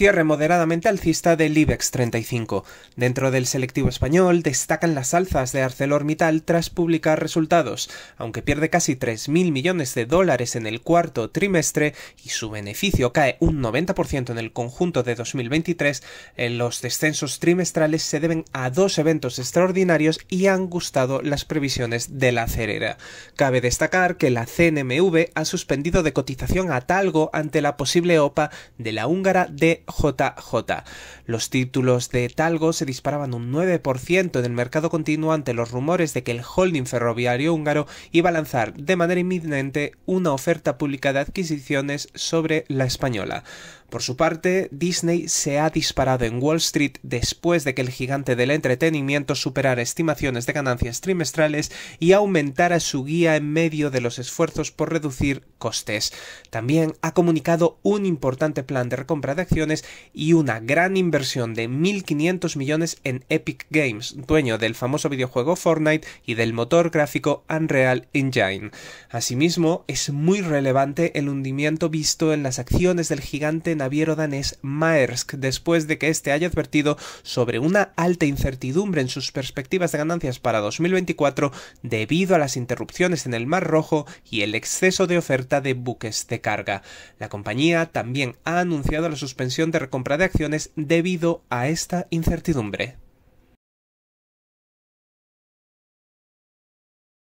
cierre moderadamente alcista del IBEX 35. Dentro del selectivo español destacan las alzas de ArcelorMittal tras publicar resultados, aunque pierde casi 3.000 millones de dólares en el cuarto trimestre y su beneficio cae un 90% en el conjunto de 2023, en los descensos trimestrales se deben a dos eventos extraordinarios y han gustado las previsiones de la cerera. Cabe destacar que la CNMV ha suspendido de cotización a Talgo ante la posible OPA de la húngara de JJ. Los títulos de Talgo se disparaban un 9% en el mercado continuo ante los rumores de que el holding ferroviario húngaro iba a lanzar de manera inminente una oferta pública de adquisiciones sobre la española. Por su parte, Disney se ha disparado en Wall Street después de que el gigante del entretenimiento superara estimaciones de ganancias trimestrales y aumentara su guía en medio de los esfuerzos por reducir costes. También ha comunicado un importante plan de recompra de acciones y una gran inversión de 1.500 millones en Epic Games, dueño del famoso videojuego Fortnite y del motor gráfico Unreal Engine. Asimismo, es muy relevante el hundimiento visto en las acciones del gigante naviero danés Maersk después de que este haya advertido sobre una alta incertidumbre en sus perspectivas de ganancias para 2024 debido a las interrupciones en el Mar Rojo y el exceso de oferta de buques de carga. La compañía también ha anunciado la suspensión de recompra de acciones debido a esta incertidumbre.